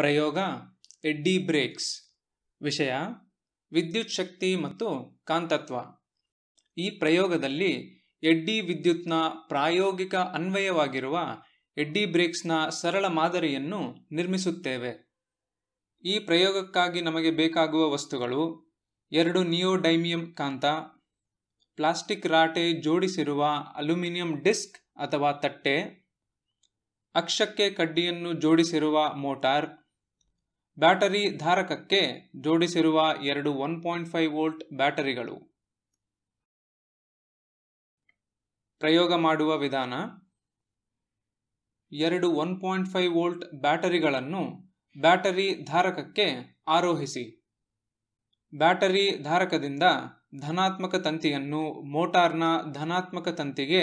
ಪ್ರಯೋಗ eddy breaks ವಿಷಯ ವಿದ್ಯುತ್ ಶಕ್ತಿ ಮತ್ತು ಕಾಂತತ್ವ ಈ ಪ್ರಯೋಗದಲ್ಲಿ ಎಡ್ಡಿ ವಿದ್ಯುತ್ನ ಪ್ರಾಯೋಗಿಕ ಅನ್ವಯವಾಗಿರುವ ಎಡ್ಡಿ ಬ್ರೇಕ್ಸ್ನ ಸರಳ ಮಾದರಿಯನ್ನು ನಿರ್ಮಿಸುತ್ತೇವೆ ಈ ಪ್ರಯೋಗಕ್ಕಾಗಿ ನಮಗೆ ಬೇಕಾಗುವ ವಸ್ತುಗಳು ಎರಡು ನಿಯೋಡೈಮಿಯಂ ಕಾಂತ ಪ್ಲಾಸ್ಟಿಕ್ ರಾಟೆ ಜೋಡಿಸಿರುವ ಅಲ್ಯೂಮಿನಿಯಂ ಡಿಸ್ಕ್ ಅಥವಾ ತಟ್ಟೆ ಅಕ್ಷಕ್ಕೆ ಕಡ್ಡಿಯನ್ನು ಜೋಡಿಸಿರುವ ಮೋಟಾರ್ ಬ್ಯಾಟರಿ ಧಾರಕಕ್ಕೆ ಜೋಡಿಸಿರುವ ಎರಡು ಒನ್ ಪಾಯಿಂಟ್ ಫೈವ್ ವೋಲ್ಟ್ ಬ್ಯಾಟರಿಗಳು ಪ್ರಯೋಗ ಮಾಡುವ ವಿಧಾನ ಎರಡು ಒನ್ ಪಾಯಿಂಟ್ ಫೈವ್ ವೋಲ್ಟ್ ಬ್ಯಾಟರಿಗಳನ್ನು ಬ್ಯಾಟರಿ ಧಾರಕಕ್ಕೆ ಆರೋಹಿಸಿ ಬ್ಯಾಟರಿ ಧಾರಕದಿಂದ ಧನಾತ್ಮಕ ತಂತಿಯನ್ನು ಮೋಟಾರ್ನ ಧನಾತ್ಮಕ ತಂತಿಗೆ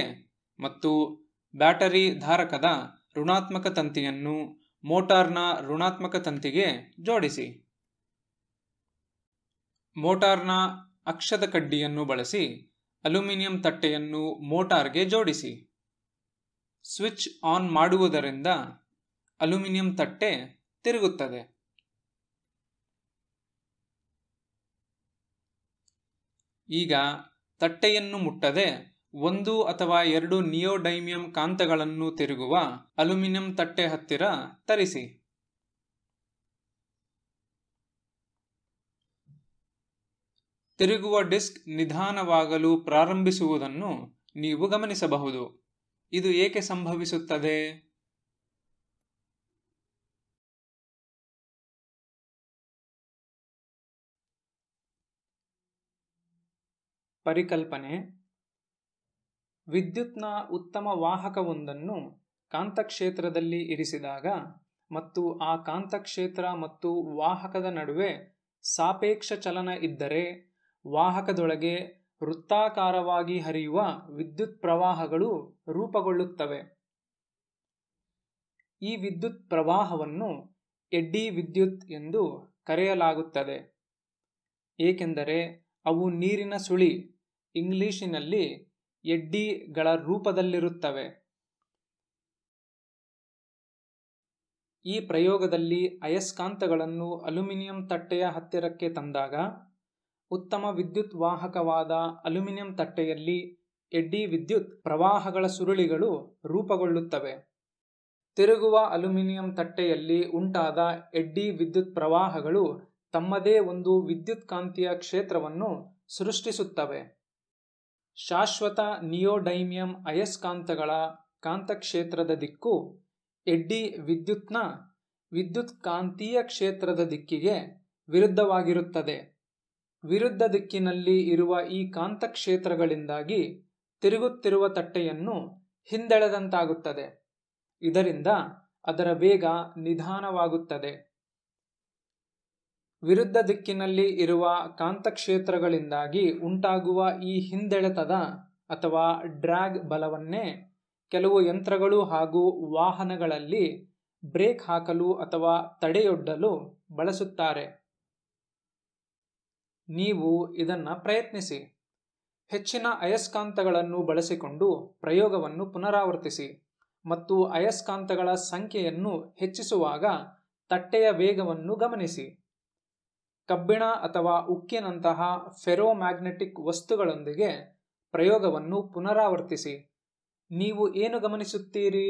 ಮತ್ತು ಬ್ಯಾಟರಿ ಧಾರಕದ ಋಣಾತ್ಮಕ ತಂತಿಯನ್ನು ಮೋಟಾರ್ನ ಋಣಾತ್ಮಕ ತಂತಿಗೆ ಜೋಡಿಸಿ ಮೋಟಾರ್ನ ಅಕ್ಷದ ಕಡ್ಡಿಯನ್ನು ಬಳಸಿ ಅಲ್ಯೂಮಿನಿಯಂ ತಟ್ಟೆಯನ್ನು ಮೋಟಾರ್ಗೆ ಜೋಡಿಸಿ ಸ್ವಿಚ್ ಆನ್ ಮಾಡುವುದರಿಂದ ಅಲ್ಯೂಮಿನಿಯಂ ತಟ್ಟೆ ತಿರುಗುತ್ತದೆ ಈಗ ತಟ್ಟೆಯನ್ನು ಮುಟ್ಟದೆ ಒಂದು ಅಥವಾ ಎರಡು ನಿಯೋಡೈಮಿಯಂ ಕಾಂತಗಳನ್ನು ತಿರುಗುವ ಅಲ್ಯೂಮಿನಿಯಂ ತಟ್ಟೆ ಹತ್ತಿರ ತರಿಸಿ ತಿರುಗುವ ಡಿಸ್ಕ್ ನಿಧಾನವಾಗಲು ಪ್ರಾರಂಭಿಸುವುದನ್ನು ನೀವು ಗಮನಿಸಬಹುದು ಇದು ಏಕೆ ಸಂಭವಿಸುತ್ತದೆ ಪರಿಕಲ್ಪನೆ ವಿದ್ಯುತ್ನ ಉತ್ತಮ ವಾಹಕವೊಂದನ್ನು ಕಾಂತಕ್ಷೇತ್ರದಲ್ಲಿ ಇರಿಸಿದಾಗ ಮತ್ತು ಆ ಕಾಂತಕ್ಷೇತ್ರ ಮತ್ತು ವಾಹಕದ ನಡುವೆ ಸಾಪೇಕ್ಷ ಚಲನ ಇದ್ದರೆ ವಾಹಕದೊಳಗೆ ವೃತ್ತಾಕಾರವಾಗಿ ಹರಿಯುವ ವಿದ್ಯುತ್ ಪ್ರವಾಹಗಳು ರೂಪುಗೊಳ್ಳುತ್ತವೆ ಈ ವಿದ್ಯುತ್ ಪ್ರವಾಹವನ್ನು ಎಡ್ಡಿ ವಿದ್ಯುತ್ ಎಂದು ಕರೆಯಲಾಗುತ್ತದೆ ಏಕೆಂದರೆ ಅವು ನೀರಿನ ಸುಳಿ ಇಂಗ್ಲಿಷಿನಲ್ಲಿ ಎಡ್ಡಿಗಳ ರೂಪದಲ್ಲಿರುತ್ತವೆ ಈ ಪ್ರಯೋಗದಲ್ಲಿ ಅಯಸ್ಕಾಂತಗಳನ್ನು ಅಲ್ಯೂಮಿನಿಯಂ ತಟ್ಟೆಯ ಹತ್ತಿರಕ್ಕೆ ತಂದಾಗ ಉತ್ತಮ ವಿದ್ಯುತ್ ವಾಹಕವಾದ ಅಲ್ಯೂಮಿನಿಯಂ ತಟ್ಟೆಯಲ್ಲಿ ಎಡ್ಡಿ ವಿದ್ಯುತ್ ಪ್ರವಾಹಗಳ ಸುರುಳಿಗಳು ರೂಪುಗೊಳ್ಳುತ್ತವೆ ತಿರುಗುವ ಅಲ್ಯೂಮಿನಿಯಂ ತಟ್ಟೆಯಲ್ಲಿ ಉಂಟಾದ ಎಡ್ಡಿ ವಿದ್ಯುತ್ ಪ್ರವಾಹಗಳು ತಮ್ಮದೇ ಒಂದು ವಿದ್ಯುತ್ ಕಾಂತಿಯ ಕ್ಷೇತ್ರವನ್ನು ಸೃಷ್ಟಿಸುತ್ತವೆ ಶಾಶ್ವತ ನಿಯೋಡೈಮಿಯಂ ಅಯಸ್ಕಾಂತಗಳ ಕಾಂತಕ್ಷೇತ್ರದ ದಿಕ್ಕು ಎಡ್ಡಿ ವಿದ್ಯುತ್ನ ವಿದ್ಯುತ್ ಕಾಂತೀಯ ಕ್ಷೇತ್ರದ ದಿಕ್ಕಿಗೆ ವಿರುದ್ಧವಾಗಿರುತ್ತದೆ ವಿರುದ್ಧ ದಿಕ್ಕಿನಲ್ಲಿ ಇರುವ ಈ ಕಾಂತಕ್ಷೇತ್ರಗಳಿಂದಾಗಿ ತಿರುಗುತ್ತಿರುವ ತಟ್ಟೆಯನ್ನು ಹಿಂದೆಳೆದಂತಾಗುತ್ತದೆ ಇದರಿಂದ ಅದರ ವೇಗ ನಿಧಾನವಾಗುತ್ತದೆ ವಿರುದ್ಧ ದಿಕ್ಕಿನಲ್ಲಿ ಇರುವ ಕಾಂತಕ್ಷೇತ್ರಗಳಿಂದಾಗಿ ಉಂಟಾಗುವ ಈ ಹಿಂದೆಳೆತದ ಅಥವಾ ಡ್ರ್ಯಾಗ್ ಬಲವನ್ನೇ ಕೆಲವು ಯಂತ್ರಗಳು ಹಾಗೂ ವಾಹನಗಳಲ್ಲಿ ಬ್ರೇಕ್ ಹಾಕಲು ಅಥವಾ ತಡೆಯೊಡ್ಡಲು ಬಳಸುತ್ತಾರೆ ನೀವು ಇದನ್ನು ಪ್ರಯತ್ನಿಸಿ ಹೆಚ್ಚಿನ ಅಯಸ್ಕಾಂತಗಳನ್ನು ಬಳಸಿಕೊಂಡು ಪ್ರಯೋಗವನ್ನು ಪುನರಾವರ್ತಿಸಿ ಮತ್ತು ಅಯಸ್ಕಾಂತಗಳ ಸಂಖ್ಯೆಯನ್ನು ಹೆಚ್ಚಿಸುವಾಗ ತಟ್ಟೆಯ ವೇಗವನ್ನು ಗಮನಿಸಿ ಕಬ್ಬಿಣ ಅಥವಾ ಉಕ್ಕಿನಂತಹ ಫೆರೋಮ್ಯಾಗ್ನೆಟಿಕ್ ವಸ್ತುಗಳೊಂದಿಗೆ ಪ್ರಯೋಗವನ್ನು ಪುನರಾವರ್ತಿಸಿ ನೀವು ಏನು ಗಮನಿಸುತ್ತೀರಿ